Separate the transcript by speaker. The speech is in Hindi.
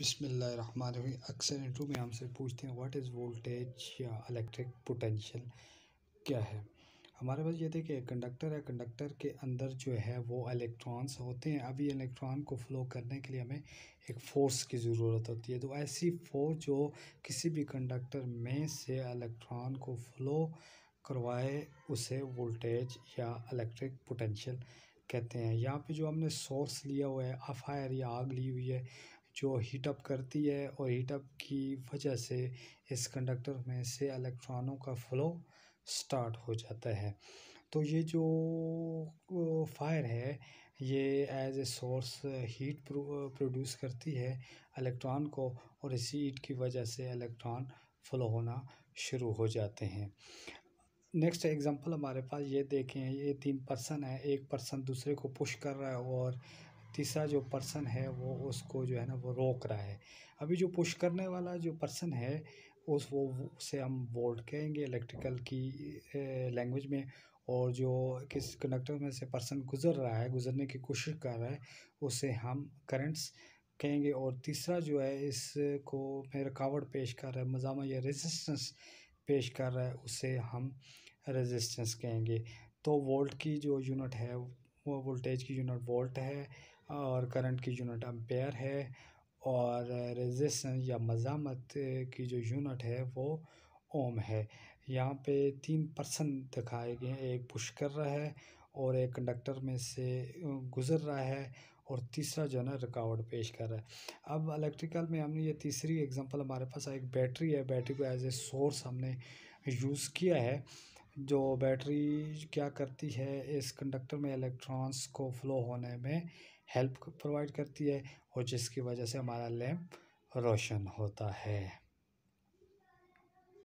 Speaker 1: बिसमीम अक्सर इंटरव्यू में हमसे पूछते हैं व्हाट इज़ वोल्टेज या इलेक्ट्रिक पोटेंशियल क्या है हमारे पास ये थे कि कंडक्टर है कंडक्टर के अंदर जो है वो इलेक्ट्रॉन्स होते हैं अभी इलेक्ट्रॉन को फ्लो करने के लिए हमें एक फ़ोर्स की ज़रूरत होती है तो ऐसी फोर्स जो किसी भी कंडक्टर में से इलेक्ट्रॉन को फ्लो करवाए उसे वोल्टेज या इलेक्ट्रिक पोटेंशियल कहते हैं यहाँ पे जो हमने सोर्स लिया हुआ है फायर या आग ली हुई है जो हीटअप करती है और हीटअप की वजह से इस कंडक्टर में से इलेक्ट्रॉनों का फ़्लो स्टार्ट हो जाता है तो ये जो फायर है ये as a source heat produce करती है इलेक्ट्रॉन को और इसी हीट की वजह से इलेक्ट्रॉन फ्लो होना शुरू हो जाते हैं नेक्स्ट एग्जांपल हमारे पास ये देखें ये तीन पर्सन है एक पर्सन दूसरे को पुश कर रहा है और तीसरा जो पर्सन है वो उसको जो है ना वो रोक रहा है अभी जो पुश करने वाला जो पर्सन है उस वो उसे हम बोल्ट कहेंगे इलेक्ट्रिकल की लैंग्वेज में और जो किस कंडक्टर में से पर्सन गुजर रहा है गुजरने की कोशिश कर रहा है उसे हम करंट्स कहेंगे और तीसरा जो है इसको में रुकावट पेश कर रहा है मजामा या रेजिस्टेंस पेश कर रहा है उसे हम रेजिस्टेंस कहेंगे तो वोल्ट की जो यूनिट है वो वोल्टेज की यूनिट वोल्ट है और करंट की यूनिट एम्पेयर है और रेजिस्टेंस या मजामत की जो यूनिट है वो ओम है यहाँ पे तीन पर्सन दिखाए गए हैं एक पुश कर रहा है और एक कंडक्टर में से गुज़र रहा है और तीसरा जो है ना रिकॉर्ड पेश कर रहा है अब इलेक्ट्रिकल में हमने ये तीसरी एग्जांपल हमारे पास एक बैटरी है बैटरी को एज ए सोर्स हमने यूज़ किया है जो बैटरी क्या करती है इस कंडक्टर में इलेक्ट्रॉन्स को फ्लो होने में हेल्प प्रोवाइड करती है और जिसकी वजह से हमारा लैम्प रोशन होता है